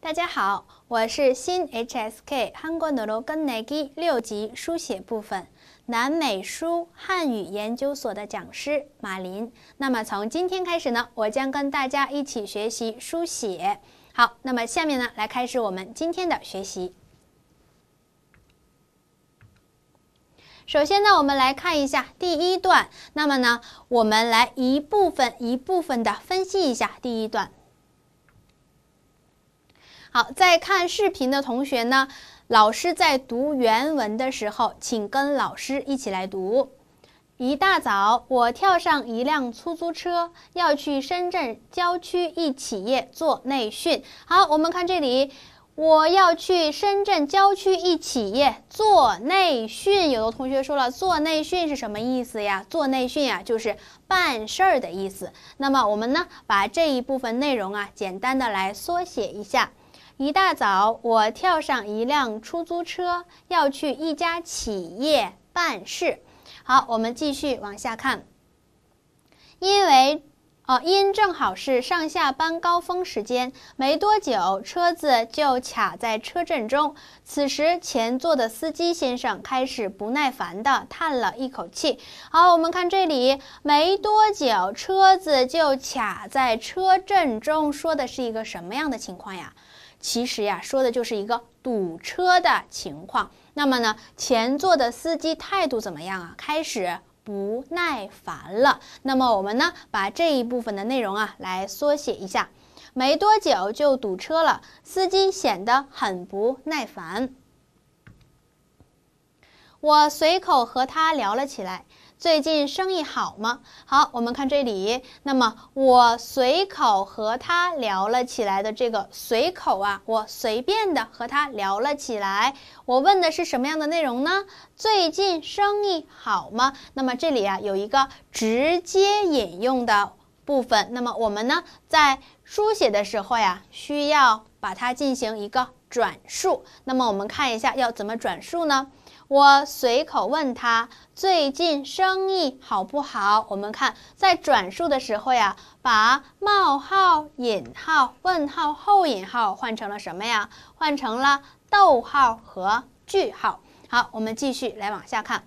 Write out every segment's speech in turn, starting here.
大家好，我是新 HSK 韩国努罗根奈基六级书写部分南美书汉语研究所的讲师马林。那么从今天开始呢，我将跟大家一起学习书写。好，那么下面呢，来开始我们今天的学习。首先呢，我们来看一下第一段。那么呢，我们来一部分一部分的分析一下第一段。好，在看视频的同学呢，老师在读原文的时候，请跟老师一起来读。一大早，我跳上一辆出租车，要去深圳郊区一企业做内训。好，我们看这里，我要去深圳郊区一企业做内训。有的同学说了，做内训是什么意思呀？做内训啊，就是办事儿的意思。那么我们呢，把这一部分内容啊，简单的来缩写一下。一大早，我跳上一辆出租车，要去一家企业办事。好，我们继续往下看。因为，哦，因正好是上下班高峰时间，没多久，车子就卡在车阵中。此时，前座的司机先生开始不耐烦地叹了一口气。好，我们看这里，没多久，车子就卡在车阵中，说的是一个什么样的情况呀？其实呀，说的就是一个堵车的情况。那么呢，前座的司机态度怎么样啊？开始不耐烦了。那么我们呢，把这一部分的内容啊来缩写一下。没多久就堵车了，司机显得很不耐烦。我随口和他聊了起来。最近生意好吗？好，我们看这里。那么我随口和他聊了起来的这个随口啊，我随便的和他聊了起来。我问的是什么样的内容呢？最近生意好吗？那么这里啊有一个直接引用的部分，那么我们呢在书写的时候呀需要把它进行一个转述。那么我们看一下要怎么转述呢？我随口问他最近生意好不好？我们看在转述的时候呀，把冒号、引号、问号、后引号换成了什么呀？换成了逗号和句号。好，我们继续来往下看。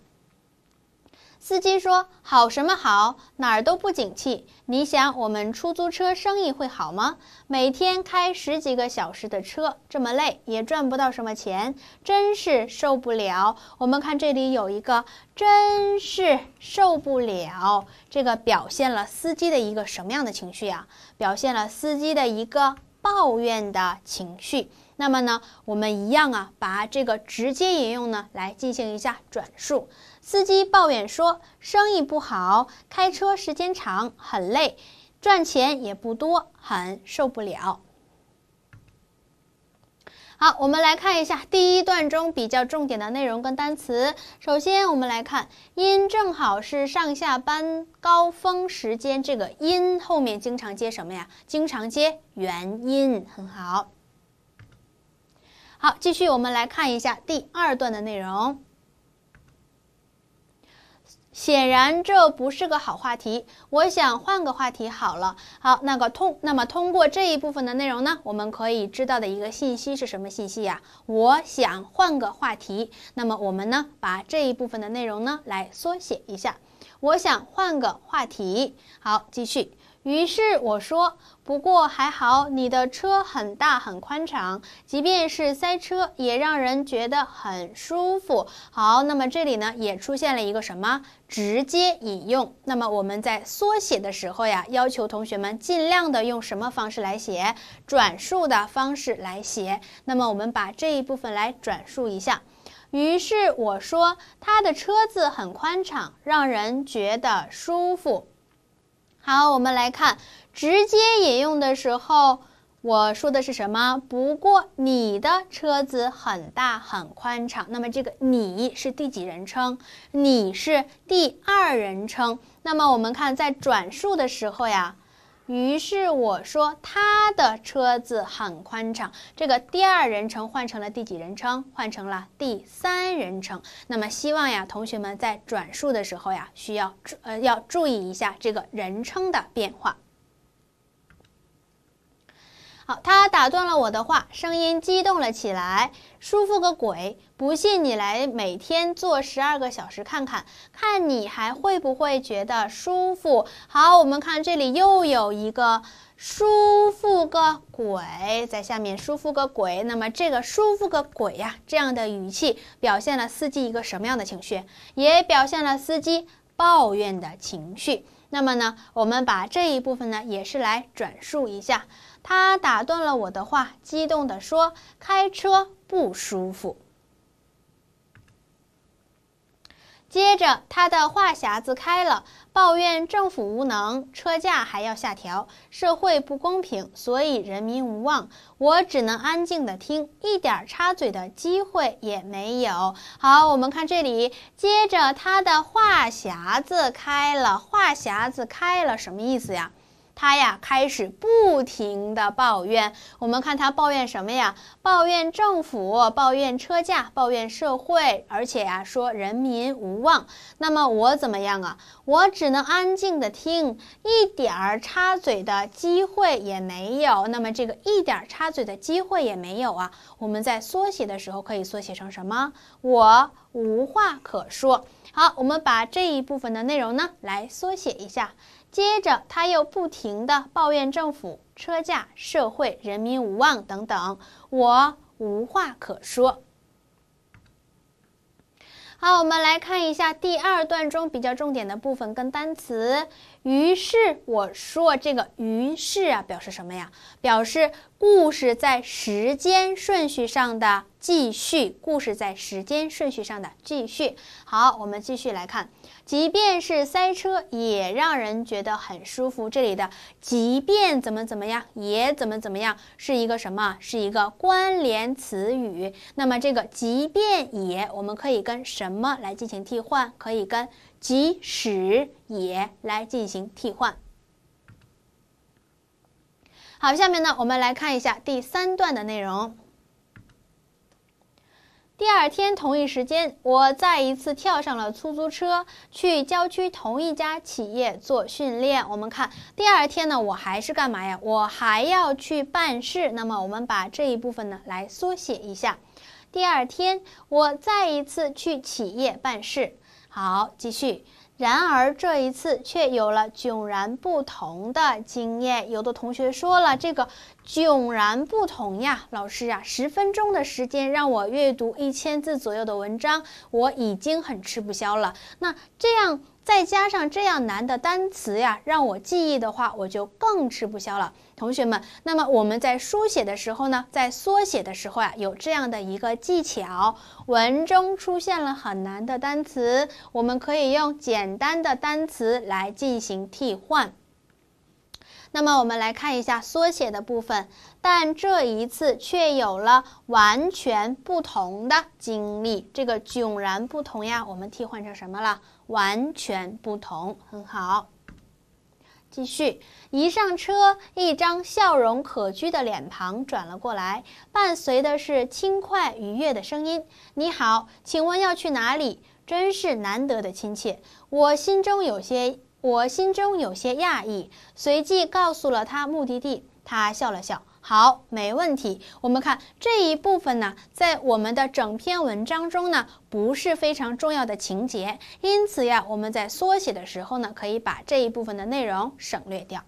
司机说：“好什么好？哪儿都不景气。你想，我们出租车生意会好吗？每天开十几个小时的车，这么累，也赚不到什么钱，真是受不了。我们看这里有一个‘真是受不了’，这个表现了司机的一个什么样的情绪呀？表现了司机的一个抱怨的情绪。那么呢，我们一样啊，把这个直接引用呢来进行一下转述。”司机抱怨说：“生意不好，开车时间长，很累，赚钱也不多，很受不了。”好，我们来看一下第一段中比较重点的内容跟单词。首先，我们来看“因正好是上下班高峰时间”，这个“因”后面经常接什么呀？经常接原因，很好。好，继续我们来看一下第二段的内容。显然这不是个好话题，我想换个话题好了。好，那个通，那么通过这一部分的内容呢，我们可以知道的一个信息是什么信息呀？我想换个话题，那么我们呢，把这一部分的内容呢来缩写一下。我想换个话题，好，继续。于是我说：“不过还好，你的车很大很宽敞，即便是塞车，也让人觉得很舒服。”好，那么这里呢，也出现了一个什么直接引用？那么我们在缩写的时候呀，要求同学们尽量的用什么方式来写？转述的方式来写。那么我们把这一部分来转述一下。于是我说：“他的车子很宽敞，让人觉得舒服。”好，我们来看直接引用的时候，我说的是什么？不过你的车子很大很宽敞。那么这个你是第几人称？你是第二人称。那么我们看在转述的时候呀。于是我说他的车子很宽敞。这个第二人称换成了第几人称？换成了第三人称。那么希望呀，同学们在转述的时候呀，需要注呃要注意一下这个人称的变化。好，他打断了我的话，声音激动了起来。舒服个鬼！不信你来每天坐十二个小时看看，看你还会不会觉得舒服？好，我们看这里又有一个“舒服个鬼”在下面，“舒服个鬼”。那么这个“舒服个鬼”呀，这样的语气表现了司机一个什么样的情绪？也表现了司机抱怨的情绪。那么呢，我们把这一部分呢，也是来转述一下。他打断了我的话，激动地说：“开车不舒服。”接着，他的话匣子开了，抱怨政府无能，车价还要下调，社会不公平，所以人民无望。我只能安静的听，一点插嘴的机会也没有。好，我们看这里，接着他的话匣子开了，话匣子开了，什么意思呀？他呀，开始不停的抱怨。我们看他抱怨什么呀？抱怨政府，抱怨车价，抱怨社会，而且呀，说人民无望。那么我怎么样啊？我只能安静的听，一点儿插嘴的机会也没有。那么这个一点插嘴的机会也没有啊？我们在缩写的时候可以缩写成什么？我无话可说。好，我们把这一部分的内容呢，来缩写一下。接着他又不停的抱怨政府、车价、社会、人民无望等等，我无话可说。好，我们来看一下第二段中比较重点的部分跟单词。于是我说，这个“于是”啊，表示什么呀？表示故事在时间顺序上的。继续故事在时间顺序上的继续。好，我们继续来看，即便是塞车也让人觉得很舒服。这里的“即便怎么怎么样也怎么怎么样”是一个什么？是一个关联词语。那么这个“即便也”我们可以跟什么来进行替换？可以跟“即使也”来进行替换。好，下面呢，我们来看一下第三段的内容。第二天同一时间，我再一次跳上了出租车，去郊区同一家企业做训练。我们看，第二天呢，我还是干嘛呀？我还要去办事。那么，我们把这一部分呢来缩写一下。第二天，我再一次去企业办事。好，继续。然而这一次却有了迥然不同的经验。有的同学说了：“这个迥然不同呀，老师呀，十分钟的时间让我阅读一千字左右的文章，我已经很吃不消了。那这样再加上这样难的单词呀，让我记忆的话，我就更吃不消了。”同学们，那么我们在书写的时候呢，在缩写的时候呀，有这样的一个技巧：文中出现了很难的单词，我们可以用简单的单词来进行替换。那么我们来看一下缩写的部分，但这一次却有了完全不同的经历。这个迥然不同呀，我们替换成什么了？完全不同，很好。继续，一上车，一张笑容可掬的脸庞转了过来，伴随的是轻快愉悦的声音：“你好，请问要去哪里？”真是难得的亲切。我心中有些，我心中有些讶异，随即告诉了他目的地。他笑了笑。好，没问题。我们看这一部分呢，在我们的整篇文章中呢，不是非常重要的情节，因此呀，我们在缩写的时候呢，可以把这一部分的内容省略掉。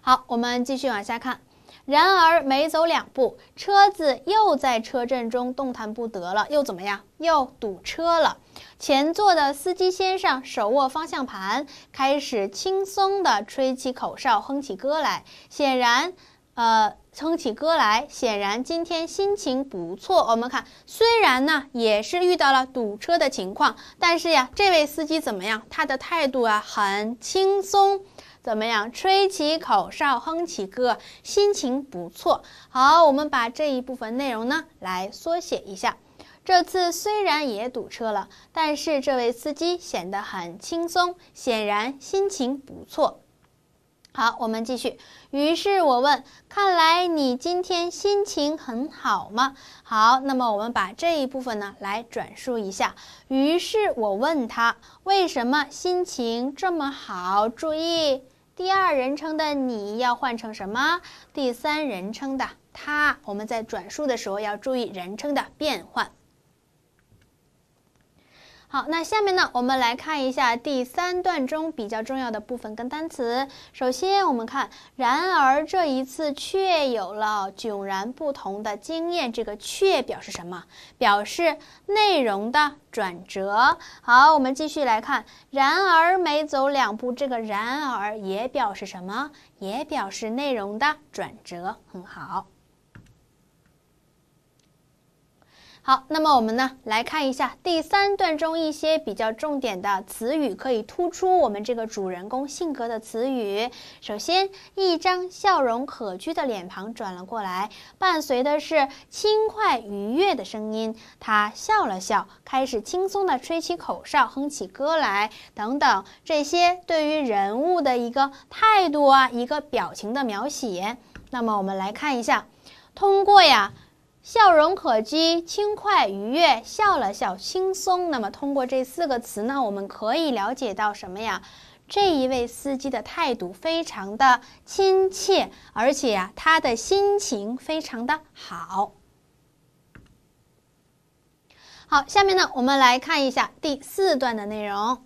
好，我们继续往下看。然而，没走两步，车子又在车阵中动弹不得了，又怎么样？又堵车了。前座的司机先生手握方向盘，开始轻松的吹起口哨，哼起歌来。显然，呃，哼起歌来，显然今天心情不错。我们看，虽然呢也是遇到了堵车的情况，但是呀，这位司机怎么样？他的态度啊很轻松，怎么样？吹起口哨，哼起歌，心情不错。好，我们把这一部分内容呢来缩写一下。这次虽然也堵车了，但是这位司机显得很轻松，显然心情不错。好，我们继续。于是我问：“看来你今天心情很好吗？”好，那么我们把这一部分呢来转述一下。于是我问他：“为什么心情这么好？”注意，第二人称的你要换成什么？第三人称的他。我们在转述的时候要注意人称的变换。好，那下面呢？我们来看一下第三段中比较重要的部分跟单词。首先，我们看，然而这一次却有了迥然不同的经验。这个“却”表示什么？表示内容的转折。好，我们继续来看，然而没走两步，这个“然而”也表示什么？也表示内容的转折。很好。好，那么我们呢来看一下第三段中一些比较重点的词语，可以突出我们这个主人公性格的词语。首先，一张笑容可掬的脸庞转了过来，伴随的是轻快愉悦的声音。他笑了笑，开始轻松地吹起口哨，哼起歌来。等等，这些对于人物的一个态度啊，一个表情的描写。那么我们来看一下，通过呀。笑容可掬，轻快愉悦，笑了笑，轻松。那么，通过这四个词呢，我们可以了解到什么呀？这一位司机的态度非常的亲切，而且啊，他的心情非常的好。好，下面呢，我们来看一下第四段的内容。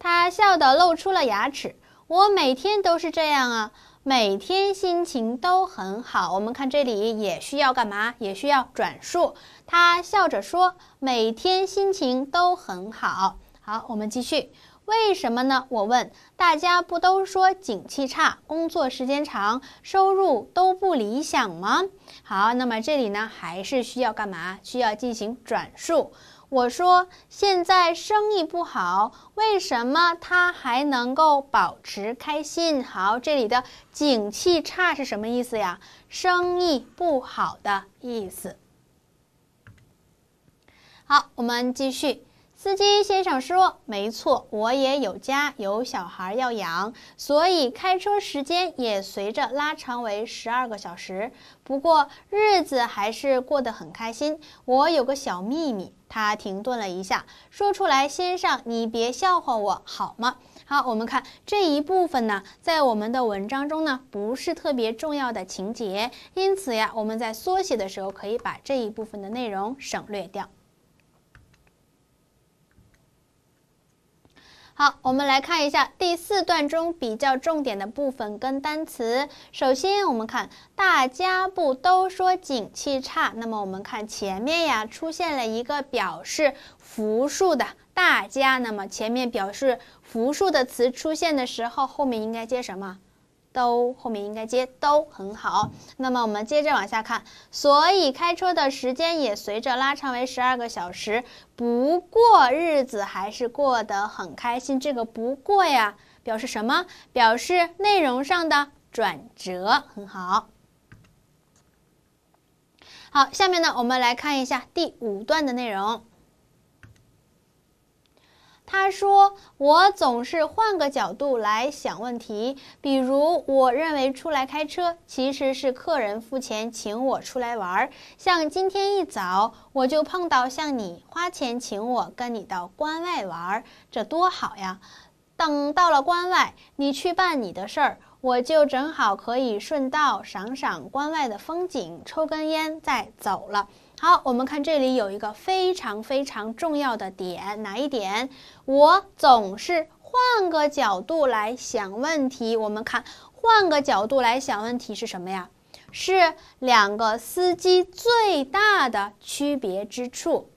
他笑得露出了牙齿，我每天都是这样啊。每天心情都很好。我们看这里也需要干嘛？也需要转述。他笑着说：“每天心情都很好。”好，我们继续。为什么呢？我问大家，不都说景气差，工作时间长，收入都不理想吗？好，那么这里呢，还是需要干嘛？需要进行转述。我说现在生意不好，为什么他还能够保持开心？好，这里的“景气差”是什么意思呀？生意不好的意思。好，我们继续。司机先生说：“没错，我也有家，有小孩要养，所以开车时间也随着拉长为十二个小时。不过日子还是过得很开心。我有个小秘密。”他停顿了一下，说出来：“先生，你别笑话我好吗？”好，我们看这一部分呢，在我们的文章中呢，不是特别重要的情节，因此呀，我们在缩写的时候可以把这一部分的内容省略掉。”好，我们来看一下第四段中比较重点的部分跟单词。首先，我们看大家不都说景气差，那么我们看前面呀出现了一个表示复数的大家，那么前面表示复数的词出现的时候，后面应该接什么？都后面应该接都很好，那么我们接着往下看，所以开车的时间也随着拉长为十二个小时，不过日子还是过得很开心。这个“不过”呀，表示什么？表示内容上的转折，很好。好，下面呢，我们来看一下第五段的内容。他说：“我总是换个角度来想问题，比如我认为出来开车其实是客人付钱请我出来玩。像今天一早，我就碰到像你花钱请我跟你到关外玩，这多好呀！等到了关外，你去办你的事儿。”我就正好可以顺道赏赏关外的风景，抽根烟再走了。好，我们看这里有一个非常非常重要的点，哪一点？我总是换个角度来想问题。我们看，换个角度来想问题是什么呀？是两个司机最大的区别之处。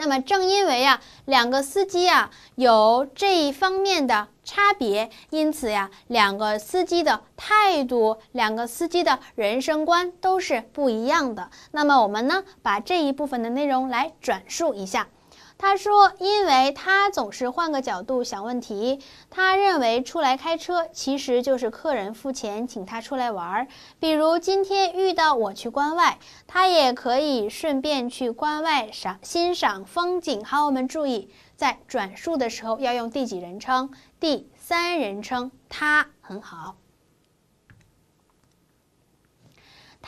那么，正因为啊，两个司机啊有这一方面的差别，因此呀，两个司机的态度、两个司机的人生观都是不一样的。那么，我们呢，把这一部分的内容来转述一下。他说：“因为他总是换个角度想问题，他认为出来开车其实就是客人付钱请他出来玩。比如今天遇到我去关外，他也可以顺便去关外赏欣赏风景。好，我们注意在转述的时候要用第几人称？第三人称，他很好。”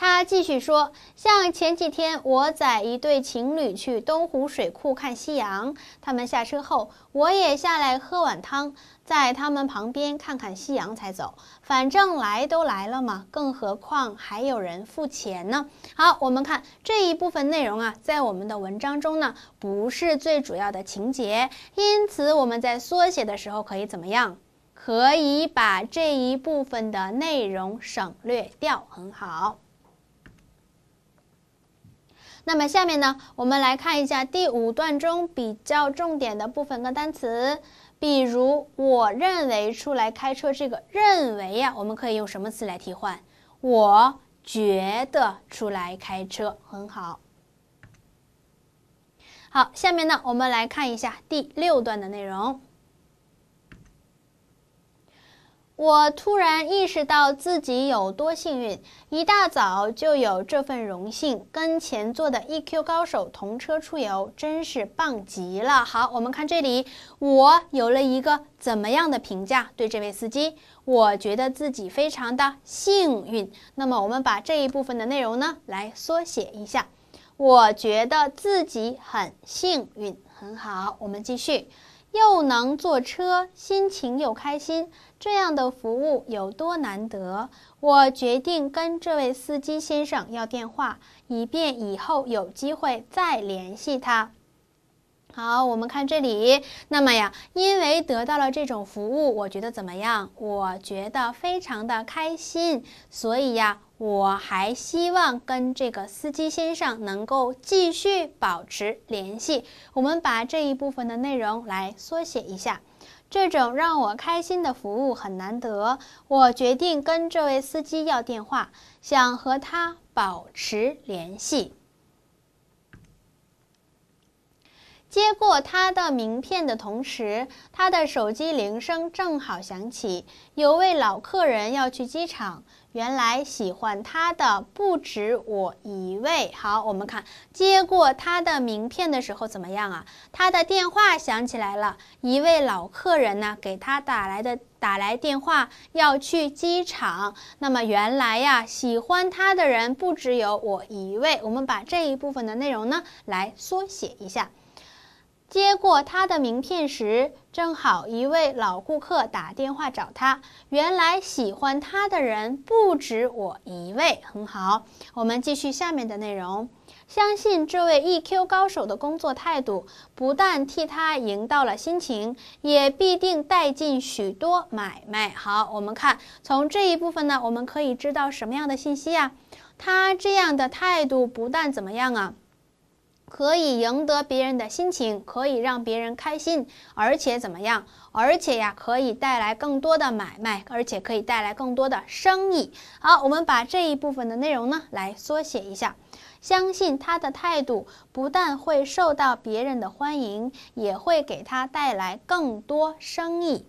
他继续说：“像前几天，我载一对情侣去东湖水库看夕阳。他们下车后，我也下来喝碗汤，在他们旁边看看夕阳才走。反正来都来了嘛，更何况还有人付钱呢。”好，我们看这一部分内容啊，在我们的文章中呢，不是最主要的情节，因此我们在缩写的时候可以怎么样？可以把这一部分的内容省略掉，很好。那么下面呢，我们来看一下第五段中比较重点的部分和单词，比如“我认为出来开车”这个“认为”呀，我们可以用什么词来替换？我觉得出来开车很好。好，下面呢，我们来看一下第六段的内容。我突然意识到自己有多幸运，一大早就有这份荣幸跟前座的 EQ 高手同车出游，真是棒极了。好，我们看这里，我有了一个怎么样的评价？对这位司机，我觉得自己非常的幸运。那么，我们把这一部分的内容呢来缩写一下。我觉得自己很幸运，很好。我们继续。又能坐车，心情又开心，这样的服务有多难得？我决定跟这位司机先生要电话，以便以后有机会再联系他。好，我们看这里。那么呀，因为得到了这种服务，我觉得怎么样？我觉得非常的开心，所以呀。我还希望跟这个司机先生能够继续保持联系。我们把这一部分的内容来缩写一下。这种让我开心的服务很难得，我决定跟这位司机要电话，想和他保持联系。接过他的名片的同时，他的手机铃声正好响起，有位老客人要去机场。原来喜欢他的不止我一位。好，我们看接过他的名片的时候怎么样啊？他的电话响起来了，一位老客人呢给他打来的打来电话，要去机场。那么原来呀，喜欢他的人不只有我一位。我们把这一部分的内容呢来缩写一下。过他的名片时，正好一位老顾客打电话找他。原来喜欢他的人不止我一位，很好。我们继续下面的内容。相信这位 EQ 高手的工作态度，不但替他赢到了心情，也必定带进许多买卖。好，我们看从这一部分呢，我们可以知道什么样的信息呀？他这样的态度不但怎么样啊？可以赢得别人的心情，可以让别人开心，而且怎么样？而且呀，可以带来更多的买卖，而且可以带来更多的生意。好，我们把这一部分的内容呢来缩写一下。相信他的态度不但会受到别人的欢迎，也会给他带来更多生意。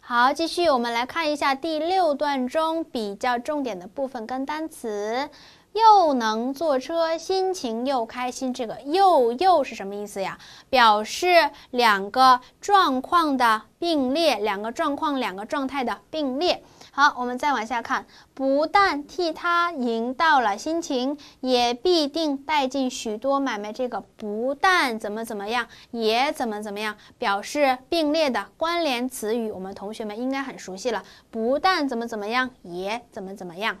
好，继续我们来看一下第六段中比较重点的部分跟单词。又能坐车，心情又开心。这个“又”又是什么意思呀？表示两个状况的并列，两个状况、两个状态的并列。好，我们再往下看，不但替他赢到了心情，也必定带进许多买卖。这个“不但”怎么怎么样，也怎么怎么样，表示并列的关联词语。我们同学们应该很熟悉了，“不但”怎么怎么样，也怎么怎么样。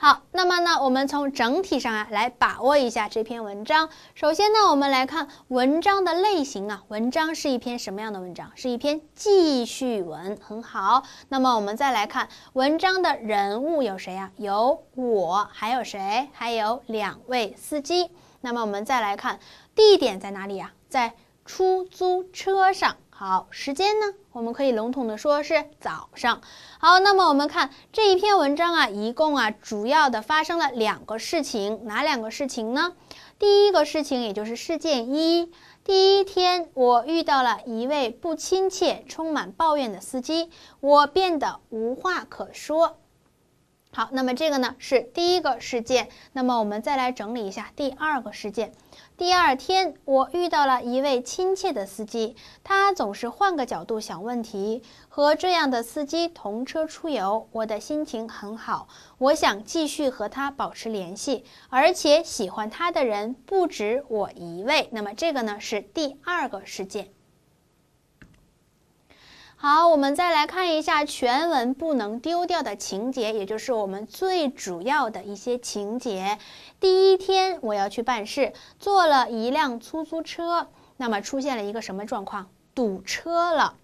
好，那么呢，我们从整体上啊来把握一下这篇文章。首先呢，我们来看文章的类型啊，文章是一篇什么样的文章？是一篇记叙文，很好。那么我们再来看文章的人物有谁呀？有我，还有谁？还有两位司机。那么我们再来看地点在哪里呀？在出租车上。好，时间呢？我们可以笼统的说是早上。好，那么我们看这一篇文章啊，一共啊，主要的发生了两个事情，哪两个事情呢？第一个事情，也就是事件一，第一天我遇到了一位不亲切、充满抱怨的司机，我变得无话可说。好，那么这个呢是第一个事件。那么我们再来整理一下第二个事件。第二天，我遇到了一位亲切的司机，他总是换个角度想问题。和这样的司机同车出游，我的心情很好。我想继续和他保持联系，而且喜欢他的人不止我一位。那么这个呢是第二个事件。好，我们再来看一下全文不能丢掉的情节，也就是我们最主要的一些情节。第一天，我要去办事，坐了一辆出租车，那么出现了一个什么状况？堵车了。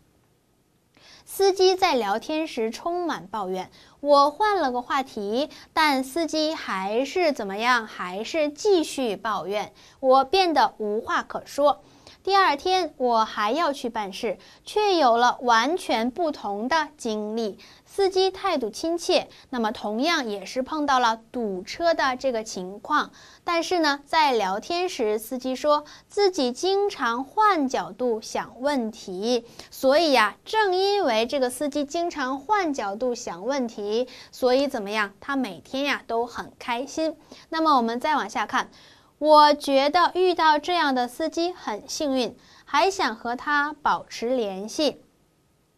司机在聊天时充满抱怨，我换了个话题，但司机还是怎么样？还是继续抱怨，我变得无话可说。第二天我还要去办事，却有了完全不同的经历。司机态度亲切，那么同样也是碰到了堵车的这个情况。但是呢，在聊天时，司机说自己经常换角度想问题，所以呀，正因为这个司机经常换角度想问题，所以怎么样？他每天呀都很开心。那么我们再往下看。我觉得遇到这样的司机很幸运，还想和他保持联系。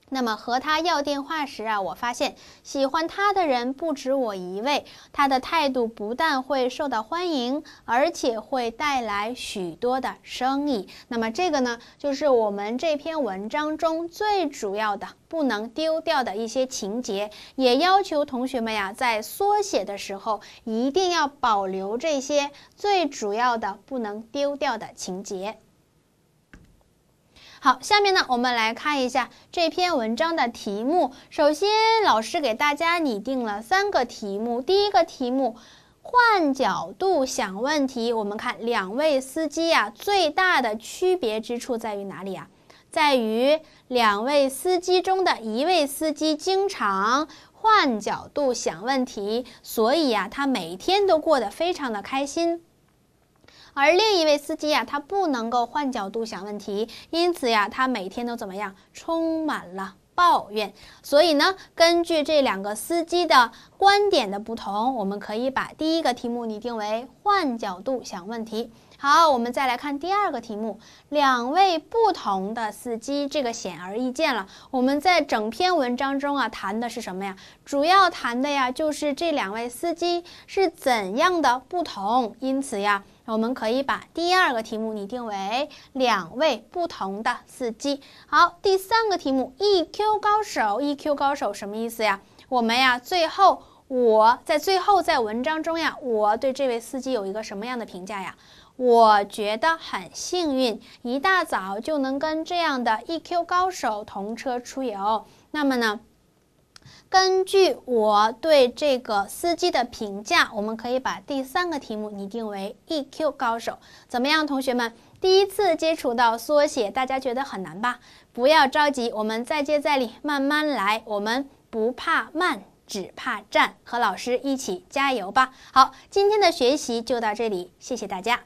那么和他要电话时啊，我发现喜欢他的人不止我一位。他的态度不但会受到欢迎，而且会带来许多的生意。那么这个呢，就是我们这篇文章中最主要的、不能丢掉的一些情节。也要求同学们呀，在缩写的时候一定要保留这些最主要的、不能丢掉的情节。好，下面呢，我们来看一下这篇文章的题目。首先，老师给大家拟定了三个题目。第一个题目：换角度想问题。我们看两位司机啊，最大的区别之处在于哪里啊？在于两位司机中的一位司机经常换角度想问题，所以啊，他每天都过得非常的开心。而另一位司机呀，他不能够换角度想问题，因此呀，他每天都怎么样，充满了抱怨。所以呢，根据这两个司机的观点的不同，我们可以把第一个题目拟定为“换角度想问题”。好，我们再来看第二个题目，两位不同的司机，这个显而易见了。我们在整篇文章中啊，谈的是什么呀？主要谈的呀，就是这两位司机是怎样的不同。因此呀。我们可以把第二个题目拟定为两位不同的司机。好，第三个题目，EQ 高手，EQ 高手什么意思呀？我们呀，最后我在最后在文章中呀，我对这位司机有一个什么样的评价呀？我觉得很幸运，一大早就能跟这样的 EQ 高手同车出游。那么呢？根据我对这个司机的评价，我们可以把第三个题目拟定为 EQ 高手，怎么样，同学们？第一次接触到缩写，大家觉得很难吧？不要着急，我们再接再厉，慢慢来。我们不怕慢，只怕站。和老师一起加油吧！好，今天的学习就到这里，谢谢大家。